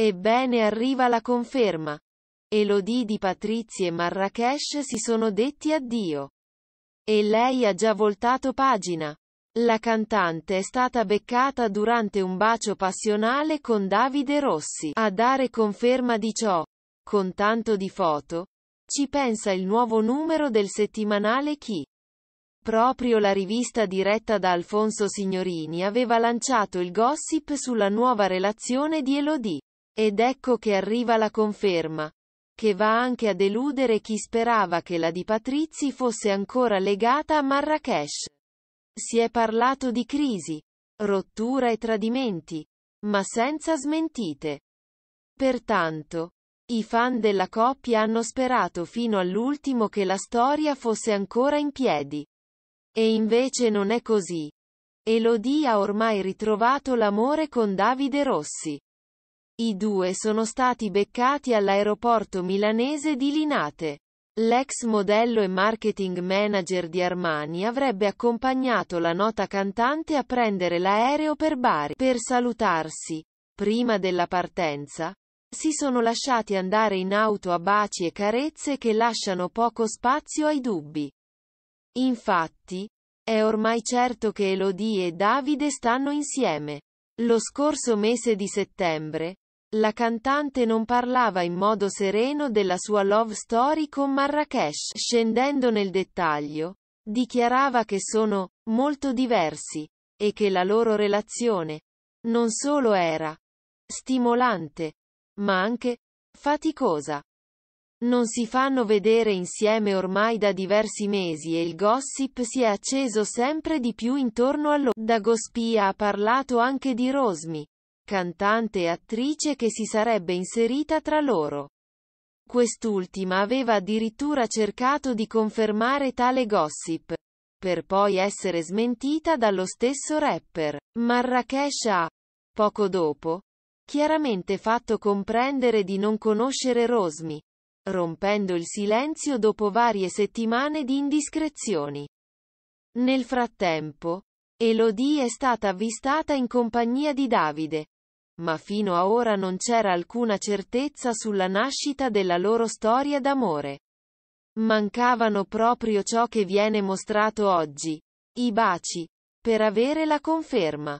Ebbene arriva la conferma. Elodie di Patrizia e Marrakesh si sono detti addio. E lei ha già voltato pagina. La cantante è stata beccata durante un bacio passionale con Davide Rossi. A dare conferma di ciò, con tanto di foto, ci pensa il nuovo numero del settimanale Chi. Proprio la rivista diretta da Alfonso Signorini aveva lanciato il gossip sulla nuova relazione di Elodie. Ed ecco che arriva la conferma, che va anche a deludere chi sperava che la di Patrizzi fosse ancora legata a Marrakesh. Si è parlato di crisi, rottura e tradimenti, ma senza smentite. Pertanto, i fan della coppia hanno sperato fino all'ultimo che la storia fosse ancora in piedi. E invece non è così. Elodie ha ormai ritrovato l'amore con Davide Rossi. I due sono stati beccati all'aeroporto milanese di Linate. L'ex modello e marketing manager di Armani avrebbe accompagnato la nota cantante a prendere l'aereo per Bari. Per salutarsi, prima della partenza, si sono lasciati andare in auto a baci e carezze che lasciano poco spazio ai dubbi. Infatti, è ormai certo che Elodie e Davide stanno insieme. Lo scorso mese di settembre, la cantante non parlava in modo sereno della sua love story con Marrakesh. Scendendo nel dettaglio, dichiarava che sono molto diversi e che la loro relazione non solo era stimolante, ma anche faticosa. Non si fanno vedere insieme ormai da diversi mesi e il gossip si è acceso sempre di più intorno allo. Dagospia ha parlato anche di Rosmi, cantante e attrice che si sarebbe inserita tra loro. Quest'ultima aveva addirittura cercato di confermare tale gossip, per poi essere smentita dallo stesso rapper. Marrakesh ha, poco dopo, chiaramente fatto comprendere di non conoscere Rosmi, rompendo il silenzio dopo varie settimane di indiscrezioni. Nel frattempo, Elodie è stata avvistata in compagnia di Davide, ma fino a ora non c'era alcuna certezza sulla nascita della loro storia d'amore. Mancavano proprio ciò che viene mostrato oggi, i baci, per avere la conferma.